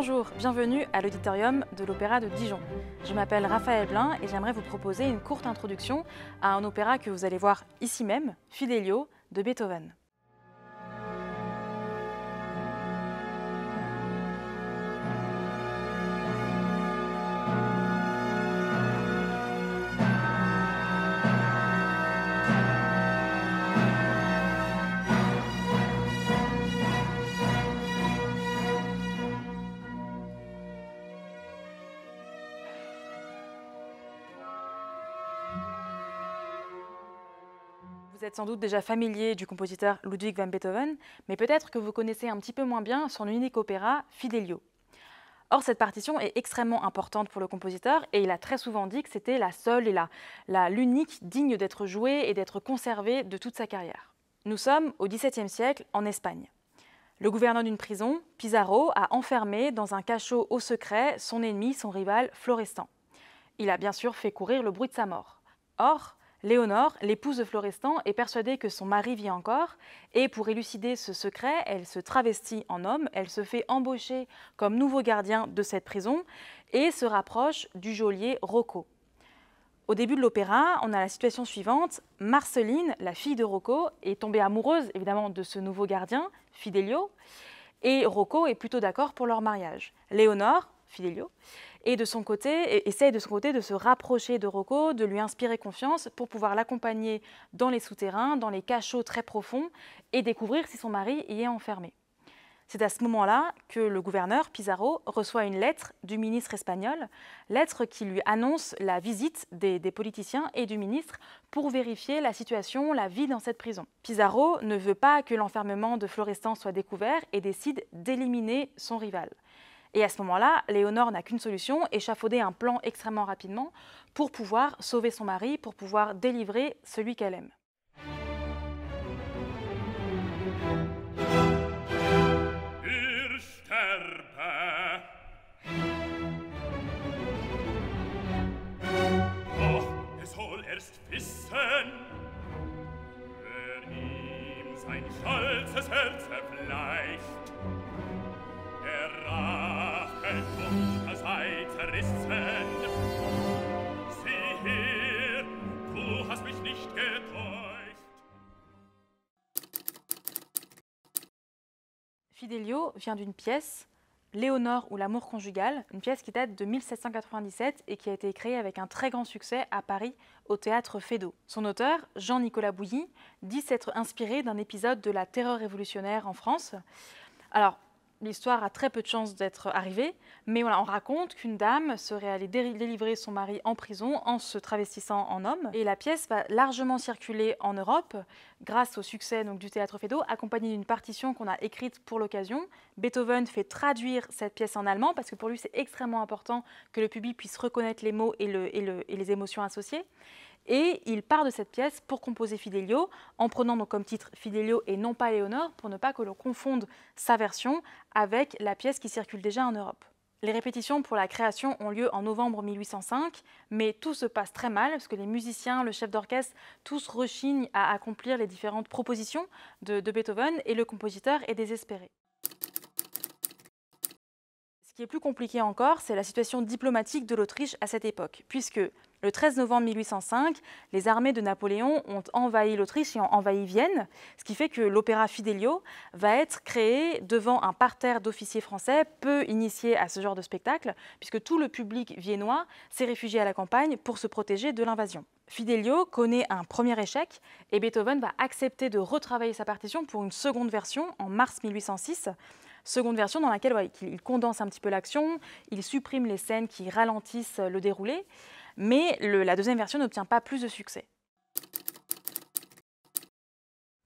Bonjour, bienvenue à l'auditorium de l'Opéra de Dijon. Je m'appelle Raphaël Blin et j'aimerais vous proposer une courte introduction à un opéra que vous allez voir ici même, Fidelio de Beethoven. Vous êtes sans doute déjà familier du compositeur Ludwig van Beethoven, mais peut-être que vous connaissez un petit peu moins bien son unique opéra, Fidelio. Or, cette partition est extrêmement importante pour le compositeur et il a très souvent dit que c'était la seule et la l'unique digne d'être jouée et d'être conservée de toute sa carrière. Nous sommes au XVIIe siècle en Espagne. Le gouverneur d'une prison, Pizarro, a enfermé dans un cachot au secret son ennemi, son rival, Florestan. Il a bien sûr fait courir le bruit de sa mort. Or, Léonore, l'épouse de Florestan, est persuadée que son mari vit encore et pour élucider ce secret, elle se travestit en homme, elle se fait embaucher comme nouveau gardien de cette prison et se rapproche du geôlier Rocco. Au début de l'opéra, on a la situation suivante. Marceline, la fille de Rocco, est tombée amoureuse évidemment de ce nouveau gardien, Fidelio, et Rocco est plutôt d'accord pour leur mariage. Léonore, Fidelio, et de son côté, essaye de son côté de se rapprocher de Rocco, de lui inspirer confiance pour pouvoir l'accompagner dans les souterrains, dans les cachots très profonds et découvrir si son mari y est enfermé. C'est à ce moment-là que le gouverneur Pizarro reçoit une lettre du ministre espagnol, lettre qui lui annonce la visite des, politiciens et du ministre pour vérifier la situation, la vie dans cette prison. Pizarro ne veut pas que l'enfermement de Florestan soit découvert et décide d'éliminer son rival. Et à ce moment-là, Léonore n'a qu'une solution, échafauder un plan extrêmement rapidement pour pouvoir sauver son mari, pour pouvoir délivrer celui qu'elle aime. Fidelio vient d'une pièce, Léonore ou l'amour conjugal, une pièce qui date de 1797 et qui a été créée avec un très grand succès à Paris au théâtre Feydeau. Son auteur, Jean-Nicolas Bouilly, dit s'être inspiré d'un épisode de la terreur révolutionnaire en France. Alors, l'histoire a très peu de chances d'être arrivée, mais voilà, on raconte qu'une dame serait allée délivrer son mari en prison en se travestissant en homme. Et la pièce va largement circuler en Europe grâce au succès donc, du théâtre Feydeau, accompagné d'une partition qu'on a écrite pour l'occasion. Beethoven fait traduire cette pièce en allemand parce que pour lui c'est extrêmement important que le public puisse reconnaître les mots et, le, et, et les émotions associées. Et il part de cette pièce pour composer Fidelio, en prenant donc comme titre Fidelio et non pas Léonore, pour ne pas que l'on confonde sa version avec la pièce qui circule déjà en Europe. Les répétitions pour la création ont lieu en novembre 1805, mais tout se passe très mal parce que les musiciens, le chef d'orchestre, tous rechignent à accomplir les différentes propositions de Beethoven et le compositeur est désespéré. Ce qui est plus compliqué encore, c'est la situation diplomatique de l'Autriche à cette époque, puisque le 13 novembre 1805, les armées de Napoléon ont envahi l'Autriche et ont envahi Vienne, ce qui fait que l'opéra Fidelio va être créé devant un parterre d'officiers français peu initiés à ce genre de spectacle, puisque tout le public viennois s'est réfugié à la campagne pour se protéger de l'invasion. Fidelio connaît un premier échec et Beethoven va accepter de retravailler sa partition pour une seconde version en mars 1806 seconde version dans laquelle il condense un petit peu l'action, il supprime les scènes qui ralentissent le déroulé mais la deuxième version n'obtient pas plus de succès.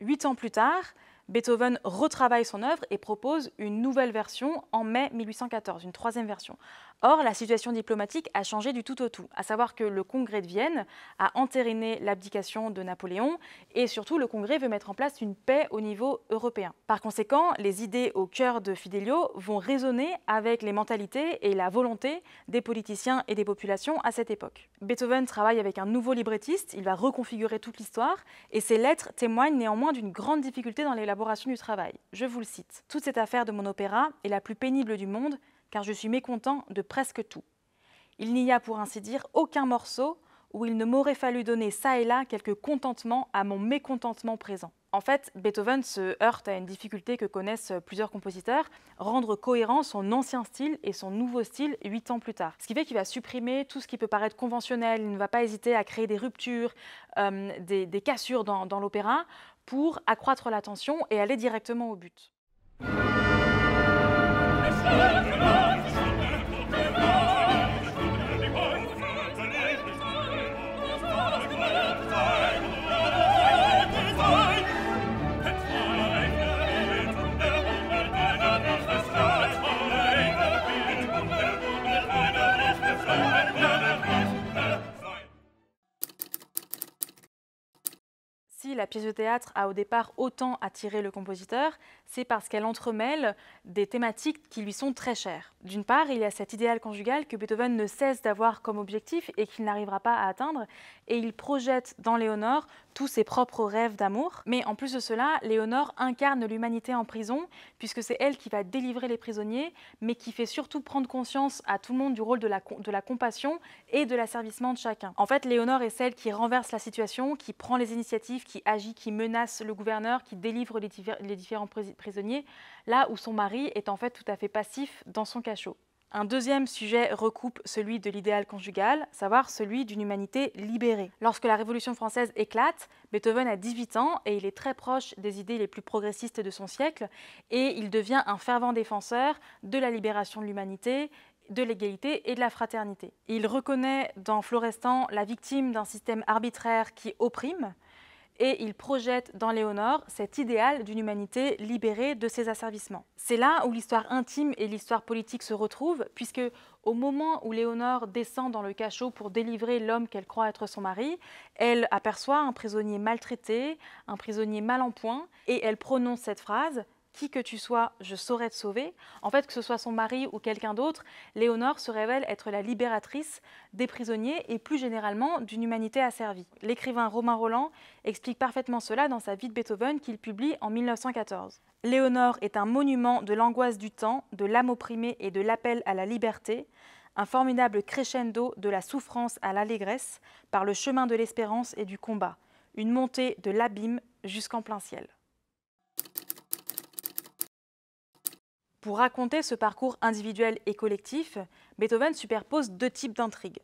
Huit ans plus tard, Beethoven retravaille son œuvre et propose une nouvelle version en mai 1814, une troisième version. Or, la situation diplomatique a changé du tout au tout, à savoir que le Congrès de Vienne a entériné l'abdication de Napoléon et surtout le Congrès veut mettre en place une paix au niveau européen. Par conséquent, les idées au cœur de Fidelio vont résonner avec les mentalités et la volonté des politiciens et des populations à cette époque. Beethoven travaille avec un nouveau librettiste, il va reconfigurer toute l'histoire et ses lettres témoignent néanmoins d'une grande difficulté dans l'élaboration du travail. Je vous le cite. Toute cette affaire de mon opéra est la plus pénible du monde car je suis mécontent de presque tout. Il n'y a pour ainsi dire aucun morceau où il ne m'aurait fallu donner ça et là quelques contentement à mon mécontentement présent. En fait, Beethoven se heurte à une difficulté que connaissent plusieurs compositeurs, rendre cohérent son ancien style et son nouveau style huit ans plus tard. Ce qui fait qu'il va supprimer tout ce qui peut paraître conventionnel, il ne va pas hésiter à créer des ruptures, euh, des, cassures dans, dans l'opéra pour accroître la tension et aller directement au but. pièce de théâtre a au départ autant attiré le compositeur, c'est parce qu'elle entremêle des thématiques qui lui sont très chères. D'une part, il y a cet idéal conjugal que Beethoven ne cesse d'avoir comme objectif et qu'il n'arrivera pas à atteindre, et il projette dans Léonore tous ses propres rêves d'amour. Mais en plus de cela, Léonore incarne l'humanité en prison, puisque c'est elle qui va délivrer les prisonniers, mais qui fait surtout prendre conscience à tout le monde du rôle de la, de la compassion et de l'asservissement de chacun. En fait, Léonore est celle qui renverse la situation, qui prend les initiatives, qui qui menace le gouverneur, qui délivre les, les différents prisonniers, là où son mari est en fait tout à fait passif dans son cachot. Un deuxième sujet recoupe celui de l'idéal conjugal, savoir celui d'une humanité libérée. Lorsque la Révolution française éclate, Beethoven a 18 ans et il est très proche des idées les plus progressistes de son siècle et il devient un fervent défenseur de la libération de l'humanité de l'égalité et de la fraternité. Il reconnaît dans Florestan la victime d'un système arbitraire qui opprime, et il projette dans Léonore cet idéal d'une humanité libérée de ses asservissements. C'est là où l'histoire intime et l'histoire politique se retrouvent, puisque au moment où Léonore descend dans le cachot pour délivrer l'homme qu'elle croit être son mari, elle aperçoit un prisonnier maltraité, un prisonnier mal en point, et elle prononce cette phrase qui que tu sois, je saurai te sauver, en fait, que ce soit son mari ou quelqu'un d'autre, Léonore se révèle être la libératrice des prisonniers et plus généralement d'une humanité asservie. L'écrivain Romain Roland explique parfaitement cela dans sa vie de Beethoven qu'il publie en 1914. Léonore est un monument de l'angoisse du temps, de l'âme opprimée et de l'appel à la liberté, un formidable crescendo de la souffrance à l'allégresse par le chemin de l'espérance et du combat, une montée de l'abîme jusqu'en plein ciel. Pour raconter ce parcours individuel et collectif, Beethoven superpose deux types d'intrigues.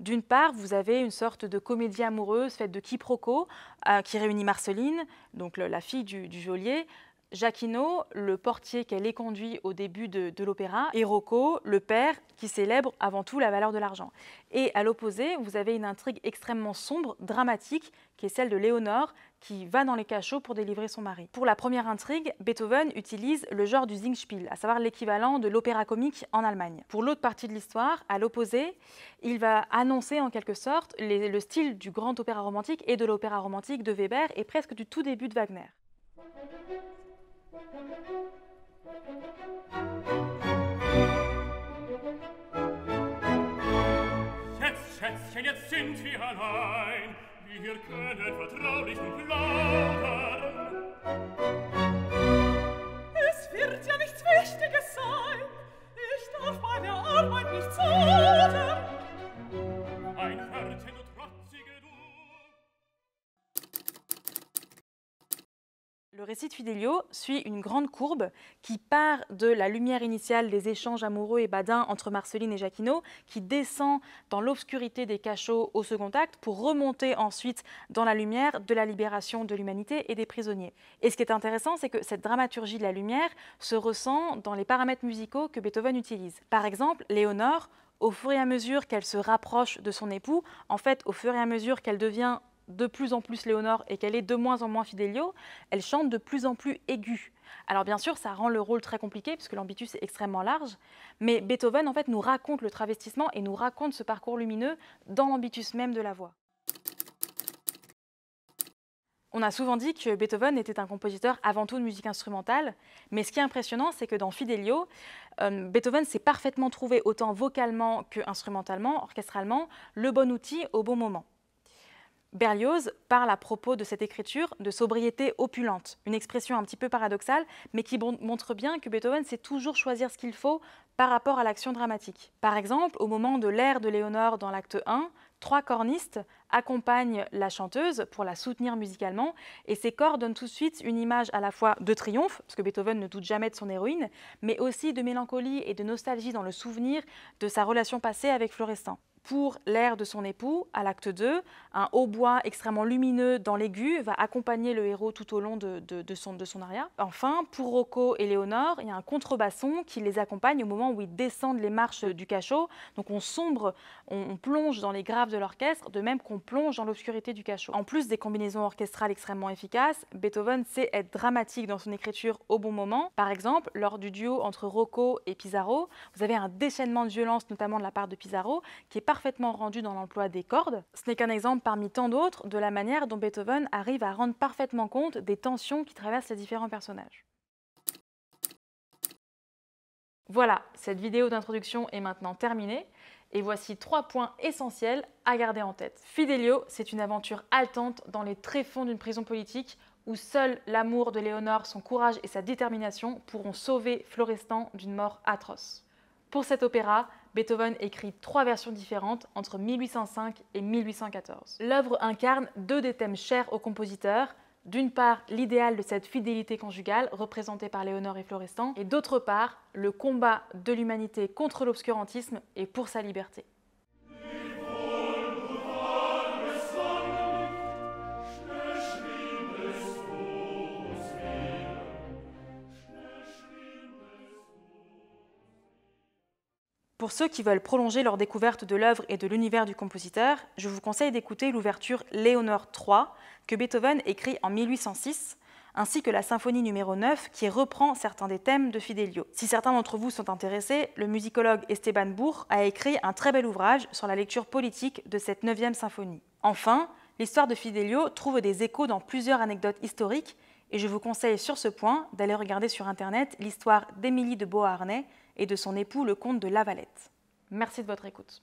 D'une part, vous avez une sorte de comédie amoureuse faite de quiproquos euh, qui réunit Marceline, donc la fille du, du geôlier, Jacquino, le portier qu'elle est conduit au début de, l'opéra, et Rocco, le père, qui célèbre avant tout la valeur de l'argent. Et à l'opposé, vous avez une intrigue extrêmement sombre, dramatique, qui est celle de Léonore, qui va dans les cachots pour délivrer son mari. Pour la première intrigue, Beethoven utilise le genre du Zingspiel, à savoir l'équivalent de l'opéra comique en Allemagne. Pour l'autre partie de l'histoire, à l'opposé, il va annoncer en quelque sorte le style du grand opéra romantique et de l'opéra romantique de Weber et presque du tout début de Wagner. Jetzt, Schätzchen, jetzt sind wir allein. Wir können vertraulich nun plaudern. Es wird ja nichts Wichtiges sein. Ich darf bei der Arbeit nicht zaudern. Le récit de Fidelio suit une grande courbe qui part de la lumière initiale des échanges amoureux et badins entre Marceline et Jacquino, qui descend dans l'obscurité des cachots au second acte pour remonter ensuite dans la lumière de la libération de l'humanité et des prisonniers. Et ce qui est intéressant, c'est que cette dramaturgie de la lumière se ressent dans les paramètres musicaux que Beethoven utilise. Par exemple, Léonore, au fur et à mesure qu'elle se rapproche de son époux, en fait, au fur et à mesure qu'elle devient de plus en plus Léonore et qu'elle est de moins en moins Fidelio, elle chante de plus en plus aiguë. Alors bien sûr, ça rend le rôle très compliqué puisque l'ambitus est extrêmement large, mais Beethoven en fait nous raconte le travestissement et nous raconte ce parcours lumineux dans l'ambitus même de la voix. On a souvent dit que Beethoven était un compositeur avant tout de musique instrumentale, mais ce qui est impressionnant, c'est que dans Fidelio, euh, Beethoven s'est parfaitement trouvé, autant vocalement que instrumentalement, orchestralement, le bon outil au bon moment. Berlioz parle à propos de cette écriture de sobriété opulente, une expression un petit peu paradoxale, mais qui montre bien que Beethoven sait toujours choisir ce qu'il faut par rapport à l'action dramatique. Par exemple, au moment de l'ère de Léonore dans l'acte 1, trois cornistes accompagnent la chanteuse pour la soutenir musicalement, et ces corps donnent tout de suite une image à la fois de triomphe, parce que Beethoven ne doute jamais de son héroïne, mais aussi de mélancolie et de nostalgie dans le souvenir de sa relation passée avec Florestan pour l'air de son époux à l'acte 2. Un hautbois extrêmement lumineux dans l'aigu va accompagner le héros tout au long de, son, de son aria. Enfin, pour Rocco et Léonore, il y a un contrebasson qui les accompagne au moment où ils descendent les marches du cachot. Donc on sombre, on, plonge dans les graves de l'orchestre, de même qu'on plonge dans l'obscurité du cachot. En plus des combinaisons orchestrales extrêmement efficaces, Beethoven sait être dramatique dans son écriture au bon moment. Par exemple, lors du duo entre Rocco et Pizarro, vous avez un déchaînement de violence, notamment de la part de Pizarro, qui est parfaitement rendu dans l'emploi des cordes. Ce n'est qu'un exemple parmi tant d'autres de la manière dont Beethoven arrive à rendre parfaitement compte des tensions qui traversent les différents personnages. Voilà, cette vidéo d'introduction est maintenant terminée et voici trois points essentiels à garder en tête. Fidelio, c'est une aventure haletante dans les tréfonds d'une prison politique où seul l'amour de Léonore, son courage et sa détermination pourront sauver Florestan d'une mort atroce. Pour cet opéra, Beethoven écrit trois versions différentes entre 1805 et 1814. L'œuvre incarne deux des thèmes chers au compositeur, d'une part, l'idéal de cette fidélité conjugale représentée par Léonore et Florestan, et d'autre part, le combat de l'humanité contre l'obscurantisme et pour sa liberté. Pour ceux qui veulent prolonger leur découverte de l'œuvre et de l'univers du compositeur, je vous conseille d'écouter l'ouverture Léonore III que Beethoven écrit en 1806, ainsi que la symphonie numéro 9 qui reprend certains des thèmes de Fidelio. Si certains d'entre vous sont intéressés, le musicologue Esteban Bourg a écrit un très bel ouvrage sur la lecture politique de cette 9e symphonie. Enfin, l'histoire de Fidelio trouve des échos dans plusieurs anecdotes historiques et je vous conseille sur ce point d'aller regarder sur internet l'histoire d'Émilie de Beauharnais et de son époux, le comte de Lavalette. Merci de votre écoute.